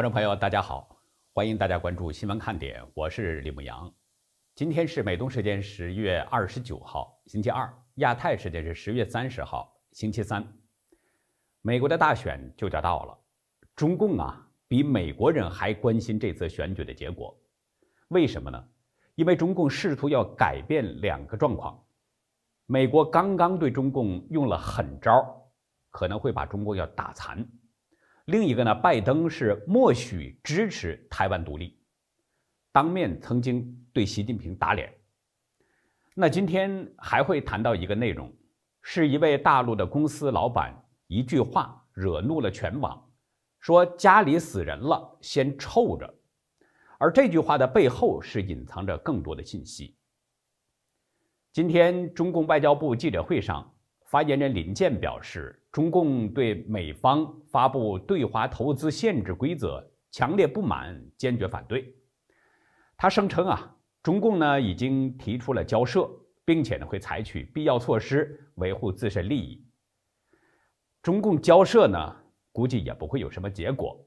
观众朋友，大家好！欢迎大家关注新闻看点，我是李牧阳。今天是美东时间十月二十九号，星期二；亚太时间是十月三十号，星期三。美国的大选就要到了，中共啊比美国人还关心这次选举的结果，为什么呢？因为中共试图要改变两个状况：美国刚刚对中共用了狠招，可能会把中共要打残。另一个呢，拜登是默许支持台湾独立，当面曾经对习近平打脸。那今天还会谈到一个内容，是一位大陆的公司老板一句话惹怒了全网，说家里死人了先臭着。而这句话的背后是隐藏着更多的信息。今天中共外交部记者会上，发言人林健表示。中共对美方发布对华投资限制规则强烈不满，坚决反对。他声称啊，中共呢已经提出了交涉，并且呢会采取必要措施维护自身利益。中共交涉呢估计也不会有什么结果。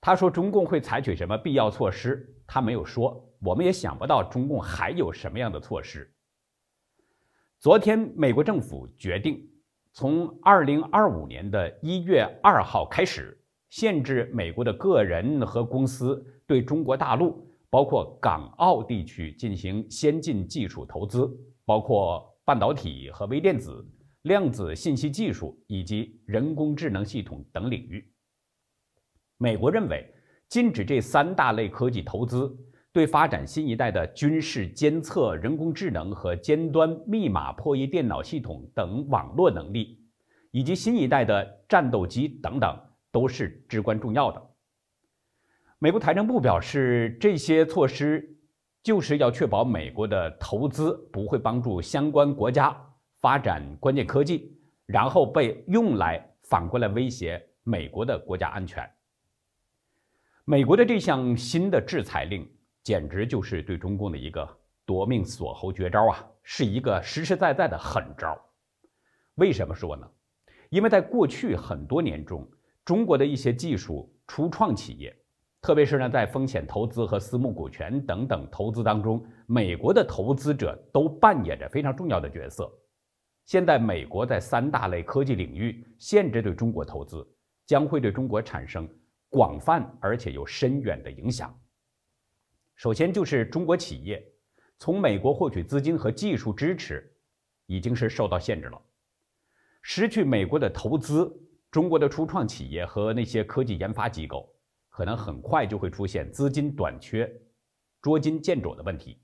他说中共会采取什么必要措施，他没有说，我们也想不到中共还有什么样的措施。昨天美国政府决定。从二零二五年的一月二号开始，限制美国的个人和公司对中国大陆，包括港澳地区进行先进技术投资，包括半导体和微电子、量子信息技术以及人工智能系统等领域。美国认为，禁止这三大类科技投资。对发展新一代的军事监测、人工智能和尖端密码破译、电脑系统等网络能力，以及新一代的战斗机等等，都是至关重要的。美国财政部表示，这些措施就是要确保美国的投资不会帮助相关国家发展关键科技，然后被用来反过来威胁美国的国家安全。美国的这项新的制裁令。简直就是对中共的一个夺命锁喉绝招啊！是一个实实在在的狠招。为什么说呢？因为在过去很多年中，中国的一些技术初创企业，特别是呢在风险投资和私募股权等等投资当中，美国的投资者都扮演着非常重要的角色。现在美国在三大类科技领域限制对中国投资，将会对中国产生广泛而且有深远的影响。首先就是中国企业从美国获取资金和技术支持，已经是受到限制了。失去美国的投资，中国的初创企业和那些科技研发机构可能很快就会出现资金短缺、捉襟见肘的问题。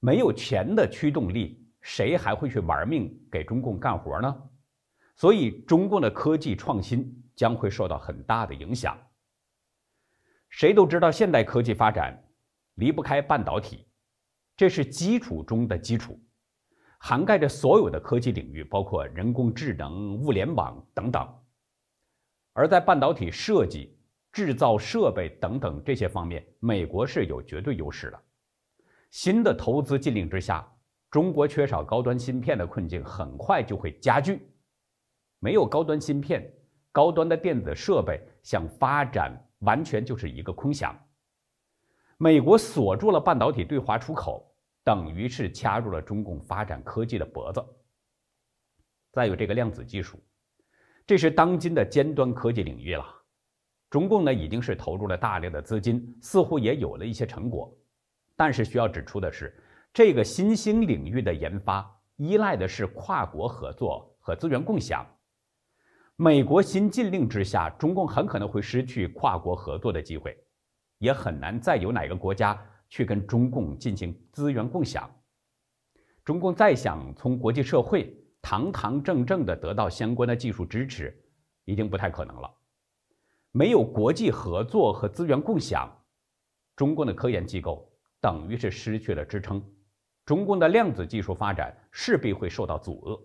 没有钱的驱动力，谁还会去玩命给中共干活呢？所以，中共的科技创新将会受到很大的影响。谁都知道，现代科技发展。离不开半导体，这是基础中的基础，涵盖着所有的科技领域，包括人工智能、物联网等等。而在半导体设计、制造设备等等这些方面，美国是有绝对优势的。新的投资禁令之下，中国缺少高端芯片的困境很快就会加剧。没有高端芯片，高端的电子设备想发展，完全就是一个空想。美国锁住了半导体对华出口，等于是掐住了中共发展科技的脖子。再有这个量子技术，这是当今的尖端科技领域了。中共呢，已经是投入了大量的资金，似乎也有了一些成果。但是需要指出的是，这个新兴领域的研发依赖的是跨国合作和资源共享。美国新禁令之下，中共很可能会失去跨国合作的机会。也很难再有哪个国家去跟中共进行资源共享。中共再想从国际社会堂堂正正地得到相关的技术支持，已经不太可能了。没有国际合作和资源共享，中共的科研机构等于是失去了支撑，中共的量子技术发展势必会受到阻遏，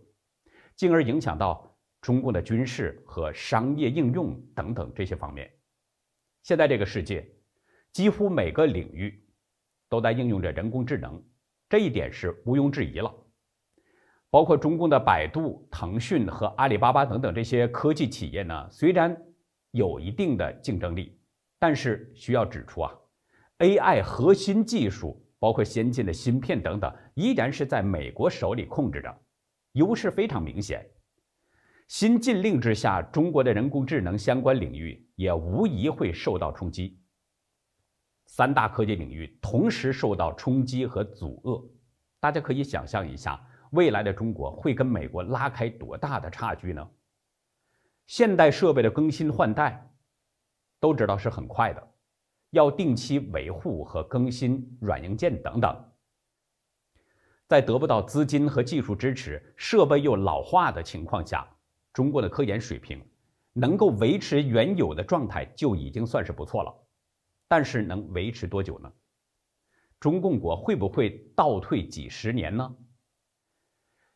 进而影响到中共的军事和商业应用等等这些方面。现在这个世界。几乎每个领域都在应用着人工智能，这一点是毋庸置疑了。包括中共的百度、腾讯和阿里巴巴等等这些科技企业呢，虽然有一定的竞争力，但是需要指出啊，AI 核心技术包括先进的芯片等等，依然是在美国手里控制着，优势非常明显。新禁令之下，中国的人工智能相关领域也无疑会受到冲击。三大科技领域同时受到冲击和阻遏，大家可以想象一下，未来的中国会跟美国拉开多大的差距呢？现代设备的更新换代，都知道是很快的，要定期维护和更新软硬件等等。在得不到资金和技术支持，设备又老化的情况下，中国的科研水平能够维持原有的状态，就已经算是不错了。但是能维持多久呢？中共国会不会倒退几十年呢？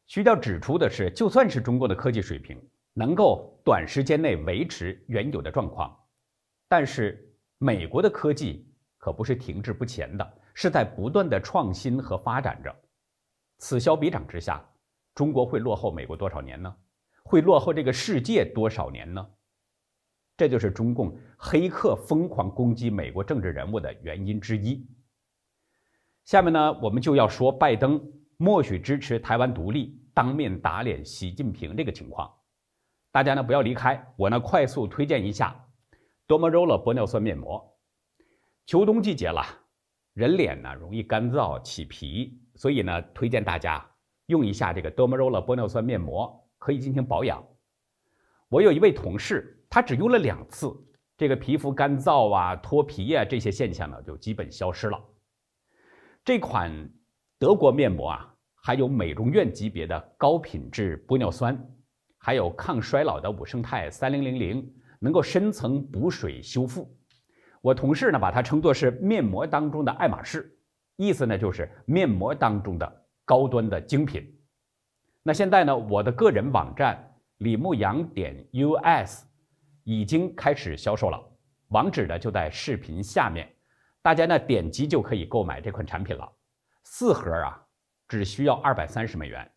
需要指出的是，就算是中国的科技水平能够短时间内维持原有的状况，但是美国的科技可不是停滞不前的，是在不断的创新和发展着。此消彼长之下，中国会落后美国多少年呢？会落后这个世界多少年呢？这就是中共黑客疯狂攻击美国政治人物的原因之一。下面呢，我们就要说拜登默许支持台湾独立，当面打脸习近平这个情况。大家呢不要离开，我呢快速推荐一下 d o r m a r o g a 玻尿酸面膜。秋冬季节了，人脸呢容易干燥起皮，所以呢推荐大家用一下这个 d o r m a r o g a 玻尿酸面膜，可以进行保养。我有一位同事。它只用了两次，这个皮肤干燥啊、脱皮啊这些现象呢就基本消失了。这款德国面膜啊，含有美容院级别的高品质玻尿酸，还有抗衰老的五生态三零零零，能够深层补水修复。我同事呢把它称作是面膜当中的爱马仕，意思呢就是面膜当中的高端的精品。那现在呢，我的个人网站李牧阳点 U S。已经开始销售了，网址呢就在视频下面，大家呢点击就可以购买这款产品了。四盒啊，只需要二百三十美元。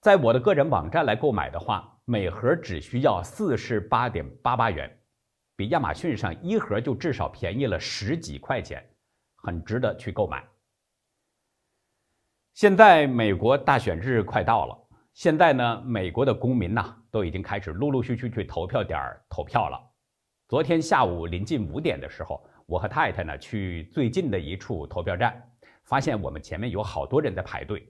在我的个人网站来购买的话，每盒只需要四十八点八八元，比亚马逊上一盒就至少便宜了十几块钱，很值得去购买。现在美国大选日快到了。现在呢，美国的公民呢都已经开始陆陆续续去投票点儿投票了。昨天下午临近五点的时候，我和太太呢去最近的一处投票站，发现我们前面有好多人在排队，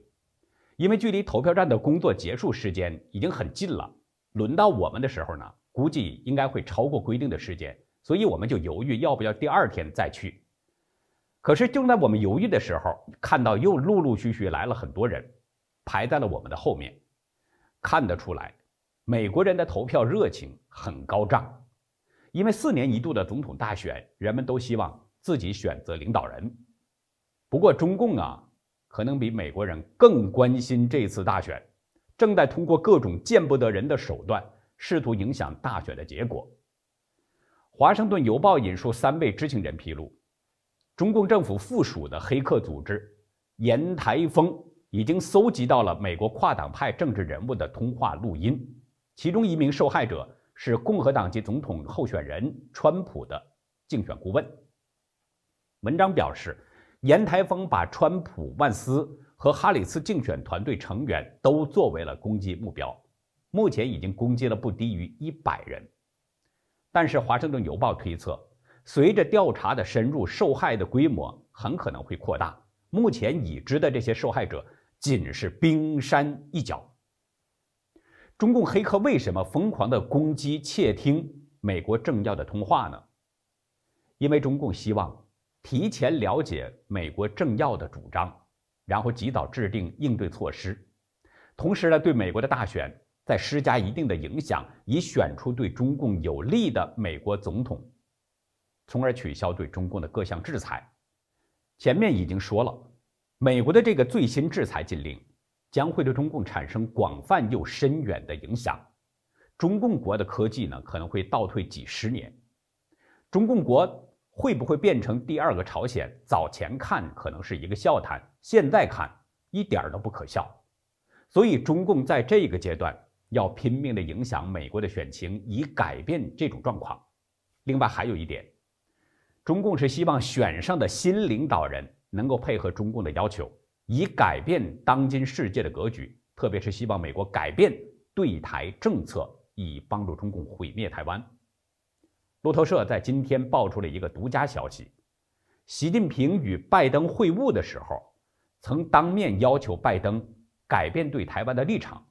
因为距离投票站的工作结束时间已经很近了。轮到我们的时候呢，估计应该会超过规定的时间，所以我们就犹豫要不要第二天再去。可是就在我们犹豫的时候，看到又陆陆续续来了很多人，排在了我们的后面。看得出来，美国人的投票热情很高涨，因为四年一度的总统大选，人们都希望自己选择领导人。不过，中共啊，可能比美国人更关心这次大选，正在通过各种见不得人的手段，试图影响大选的结果。《华盛顿邮报》引述三位知情人披露，中共政府附属的黑客组织“岩台风”。已经搜集到了美国跨党派政治人物的通话录音，其中一名受害者是共和党籍总统候选人川普的竞选顾问。文章表示，岩台风把川普、万斯和哈里斯竞选团队成员都作为了攻击目标，目前已经攻击了不低于一百人。但是华盛顿邮报推测，随着调查的深入，受害的规模很可能会扩大。目前已知的这些受害者。仅是冰山一角。中共黑客为什么疯狂的攻击、窃听美国政要的通话呢？因为中共希望提前了解美国政要的主张，然后及早制定应对措施，同时呢，对美国的大选再施加一定的影响，以选出对中共有利的美国总统，从而取消对中共的各项制裁。前面已经说了。美国的这个最新制裁禁令将会对中共产生广泛又深远的影响，中共国的科技呢可能会倒退几十年，中共国会不会变成第二个朝鲜？早前看可能是一个笑谈，现在看一点都不可笑。所以中共在这个阶段要拼命地影响美国的选情，以改变这种状况。另外还有一点，中共是希望选上的新领导人。能够配合中共的要求，以改变当今世界的格局，特别是希望美国改变对台政策，以帮助中共毁灭台湾。路透社在今天爆出了一个独家消息：，习近平与拜登会晤的时候，曾当面要求拜登改变对台湾的立场，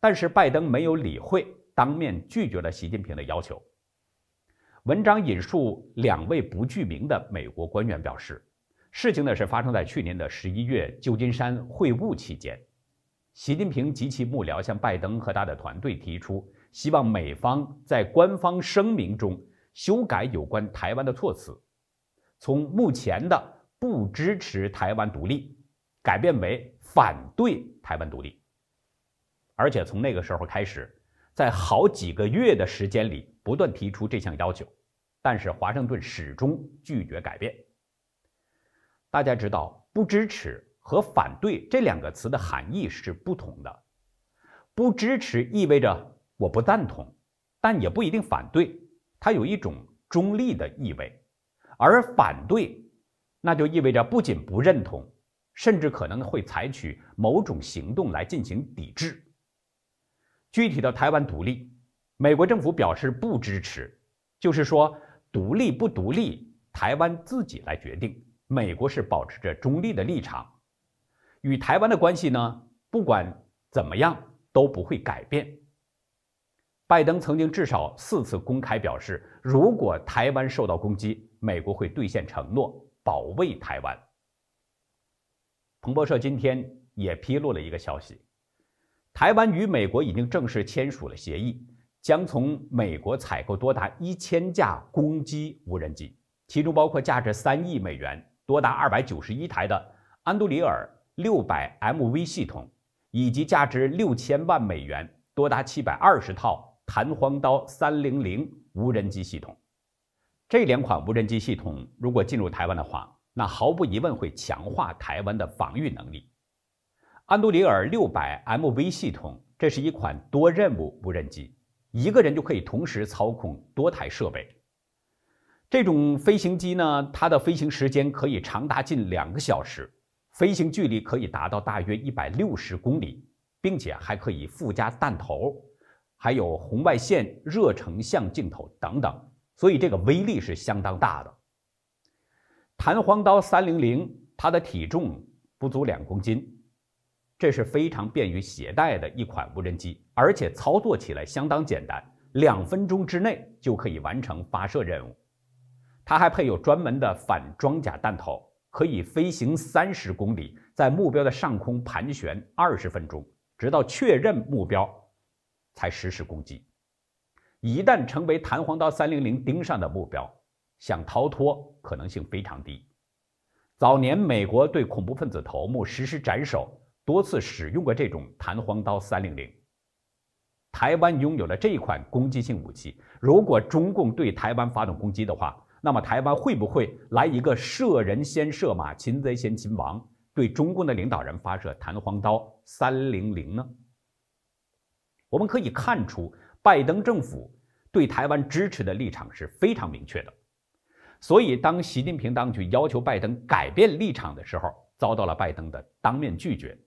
但是拜登没有理会，当面拒绝了习近平的要求。文章引述两位不具名的美国官员表示。事情呢是发生在去年的十一月，旧金山会晤期间，习近平及其幕僚向拜登和他的团队提出，希望美方在官方声明中修改有关台湾的措辞，从目前的不支持台湾独立，改变为反对台湾独立。而且从那个时候开始，在好几个月的时间里，不断提出这项要求，但是华盛顿始终拒绝改变。大家知道，不支持和反对这两个词的含义是不同的。不支持意味着我不赞同，但也不一定反对，它有一种中立的意味；而反对，那就意味着不仅不认同，甚至可能会采取某种行动来进行抵制。具体的，台湾独立，美国政府表示不支持，就是说，独立不独立，台湾自己来决定。美国是保持着中立的立场，与台湾的关系呢，不管怎么样都不会改变。拜登曾经至少四次公开表示，如果台湾受到攻击，美国会兑现承诺保卫台湾。彭博社今天也披露了一个消息，台湾与美国已经正式签署了协议，将从美国采购多达一千架攻击无人机，其中包括价值三亿美元。多达二百九十一台的安杜里尔六百 MV 系统，以及价值六千万美元、多达七百二十套弹簧刀三零零无人机系统。这两款无人机系统如果进入台湾的话，那毫无疑问会强化台湾的防御能力。安杜里尔六百 MV 系统，这是一款多任务无人机，一个人就可以同时操控多台设备。这种飞行机呢，它的飞行时间可以长达近两个小时，飞行距离可以达到大约一百六十公里，并且还可以附加弹头，还有红外线热成像镜头等等，所以这个威力是相当大的。弹簧刀三零零，它的体重不足两公斤，这是非常便于携带的一款无人机，而且操作起来相当简单，两分钟之内就可以完成发射任务。它还配有专门的反装甲弹头，可以飞行三十公里，在目标的上空盘旋二十分钟，直到确认目标，才实施攻击。一旦成为弹簧刀三零零盯上的目标，想逃脱可能性非常低。早年美国对恐怖分子头目实施斩首，多次使用过这种弹簧刀三零零。台湾拥有了这款攻击性武器，如果中共对台湾发动攻击的话，那么台湾会不会来一个“射人先射马，擒贼先擒王”，对中共的领导人发射弹簧刀三零零呢？我们可以看出，拜登政府对台湾支持的立场是非常明确的。所以，当习近平当局要求拜登改变立场的时候，遭到了拜登的当面拒绝。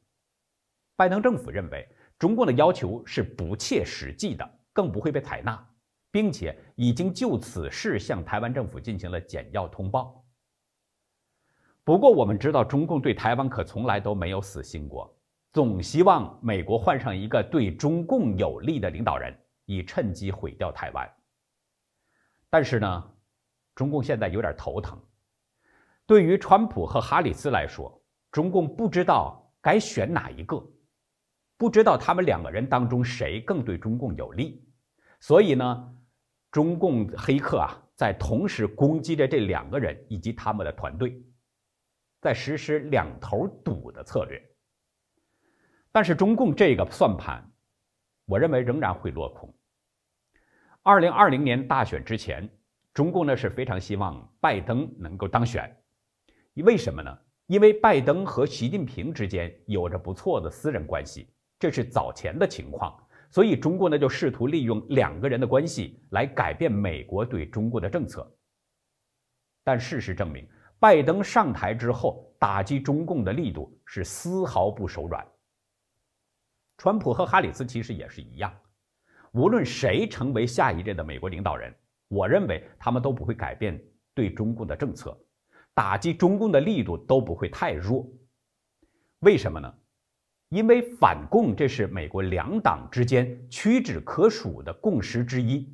拜登政府认为，中共的要求是不切实际的，更不会被采纳。并且已经就此事向台湾政府进行了简要通报。不过，我们知道中共对台湾可从来都没有死心过，总希望美国换上一个对中共有利的领导人，以趁机毁掉台湾。但是呢，中共现在有点头疼。对于川普和哈里斯来说，中共不知道该选哪一个，不知道他们两个人当中谁更对中共有利，所以呢。中共黑客啊，在同时攻击着这两个人以及他们的团队，在实施两头堵的策略。但是中共这个算盘，我认为仍然会落空。二零二零年大选之前，中共呢是非常希望拜登能够当选，为什么呢？因为拜登和习近平之间有着不错的私人关系，这是早前的情况。所以，中国呢就试图利用两个人的关系来改变美国对中国的政策。但事实证明，拜登上台之后，打击中共的力度是丝毫不手软。川普和哈里斯其实也是一样，无论谁成为下一任的美国领导人，我认为他们都不会改变对中共的政策，打击中共的力度都不会太弱。为什么呢？因为反共，这是美国两党之间屈指可数的共识之一，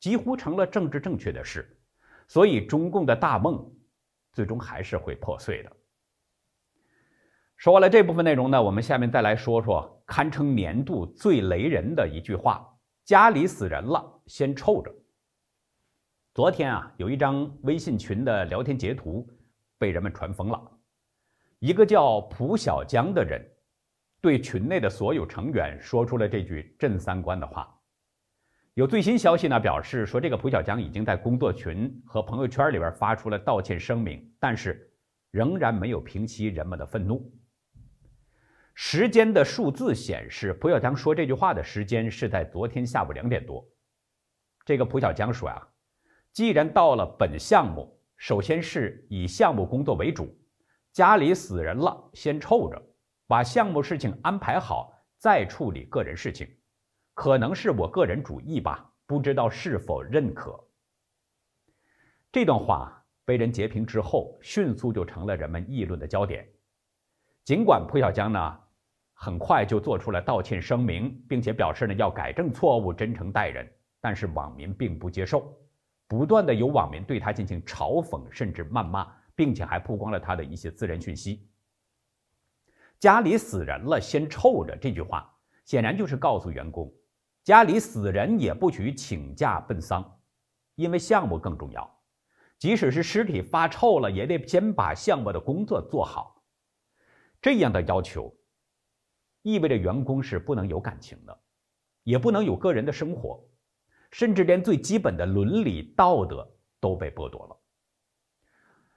几乎成了政治正确的事，所以中共的大梦最终还是会破碎的。说完了这部分内容呢，我们下面再来说说堪称年度最雷人的一句话：“家里死人了，先臭着。”昨天啊，有一张微信群的聊天截图被人们传疯了，一个叫蒲小江的人。对群内的所有成员说出了这句震三观的话。有最新消息呢，表示说这个蒲小江已经在工作群和朋友圈里边发出了道歉声明，但是仍然没有平息人们的愤怒。时间的数字显示，蒲小江说这句话的时间是在昨天下午两点多。这个蒲小江说啊，既然到了本项目，首先是以项目工作为主，家里死人了，先臭着。把项目事情安排好，再处理个人事情，可能是我个人主义吧，不知道是否认可。这段话被人截屏之后，迅速就成了人们议论的焦点。尽管蒲小江呢，很快就做出了道歉声明，并且表示呢要改正错误、真诚待人，但是网民并不接受，不断的有网民对他进行嘲讽，甚至谩骂，并且还曝光了他的一些私人讯息。家里死人了，先臭着。这句话显然就是告诉员工，家里死人也不许请假奔丧，因为项目更重要。即使是尸体发臭了，也得先把项目的工作做好。这样的要求意味着员工是不能有感情的，也不能有个人的生活，甚至连最基本的伦理道德都被剥夺了。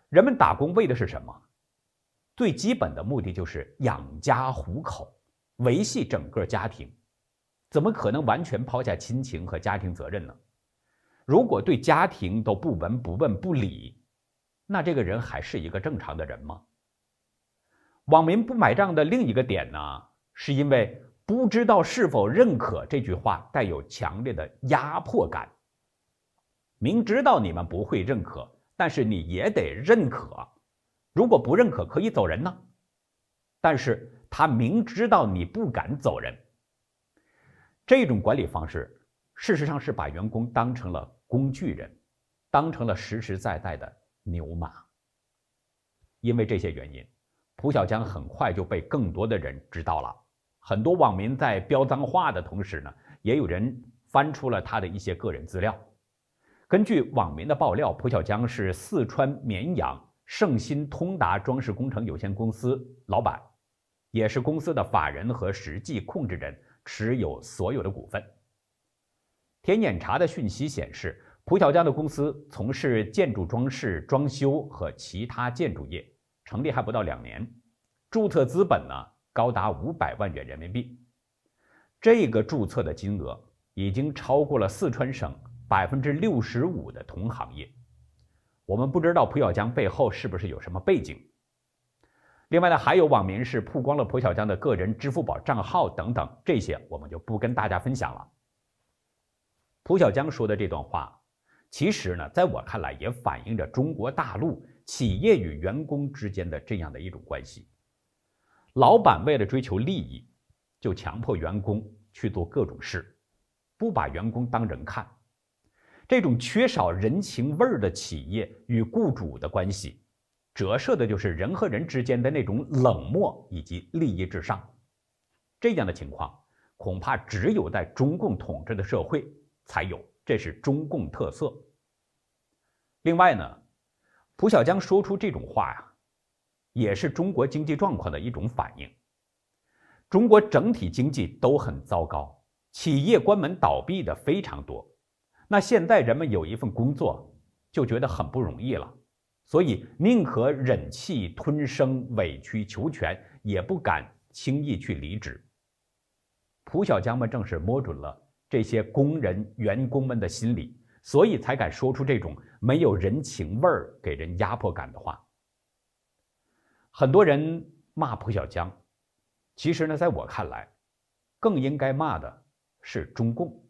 人们打工为的是什么？最基本的目的就是养家糊口，维系整个家庭，怎么可能完全抛下亲情和家庭责任呢？如果对家庭都不闻不问不理，那这个人还是一个正常的人吗？网民不买账的另一个点呢，是因为不知道是否认可这句话，带有强烈的压迫感。明知道你们不会认可，但是你也得认可。如果不认可，可以走人呢。但是他明知道你不敢走人，这种管理方式，事实上是把员工当成了工具人，当成了实实在在的牛马。因为这些原因，蒲小江很快就被更多的人知道了。很多网民在飙脏话的同时呢，也有人翻出了他的一些个人资料。根据网民的爆料，蒲小江是四川绵阳。圣鑫通达装饰工程有限公司老板，也是公司的法人和实际控制人，持有所有的股份。天眼查的讯息显示，蒲小江的公司从事建筑装饰、装修和其他建筑业，成立还不到两年，注册资本呢高达五百万元人民币，这个注册的金额已经超过了四川省百分之六十五的同行业。我们不知道蒲小江背后是不是有什么背景。另外呢，还有网民是曝光了蒲小江的个人支付宝账号等等，这些我们就不跟大家分享了。蒲小江说的这段话，其实呢，在我看来也反映着中国大陆企业与员工之间的这样的一种关系：老板为了追求利益，就强迫员工去做各种事，不把员工当人看。这种缺少人情味儿的企业与雇主的关系，折射的就是人和人之间的那种冷漠以及利益至上。这样的情况恐怕只有在中共统治的社会才有，这是中共特色。另外呢，蒲小江说出这种话呀，也是中国经济状况的一种反应。中国整体经济都很糟糕，企业关门倒闭的非常多。那现在人们有一份工作，就觉得很不容易了，所以宁可忍气吞声、委曲求全，也不敢轻易去离职。蒲小江们正是摸准了这些工人员工们的心理，所以才敢说出这种没有人情味儿、给人压迫感的话。很多人骂蒲小江，其实呢，在我看来，更应该骂的是中共。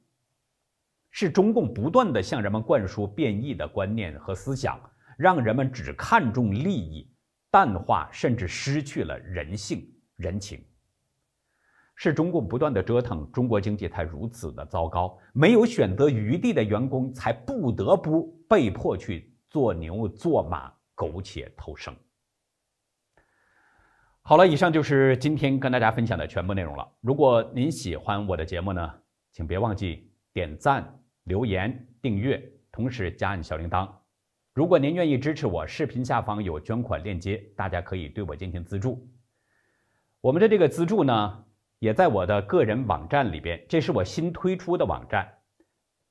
是中共不断的向人们灌输变异的观念和思想，让人们只看重利益，淡化甚至失去了人性人情。是中共不断的折腾，中国经济才如此的糟糕，没有选择余地的员工才不得不被迫去做牛做马，苟且偷生。好了，以上就是今天跟大家分享的全部内容了。如果您喜欢我的节目呢，请别忘记点赞。留言、订阅，同时加按小铃铛。如果您愿意支持我，视频下方有捐款链接，大家可以对我进行资助。我们的这个资助呢，也在我的个人网站里边，这是我新推出的网站，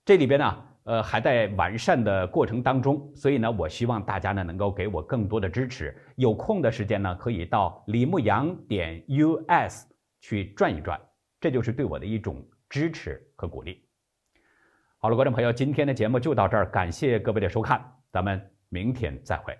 这里边呢，呃，还在完善的过程当中，所以呢，我希望大家呢能够给我更多的支持。有空的时间呢，可以到李牧阳点 U S 去转一转，这就是对我的一种支持和鼓励。好了，观众朋友，今天的节目就到这儿，感谢各位的收看，咱们明天再会。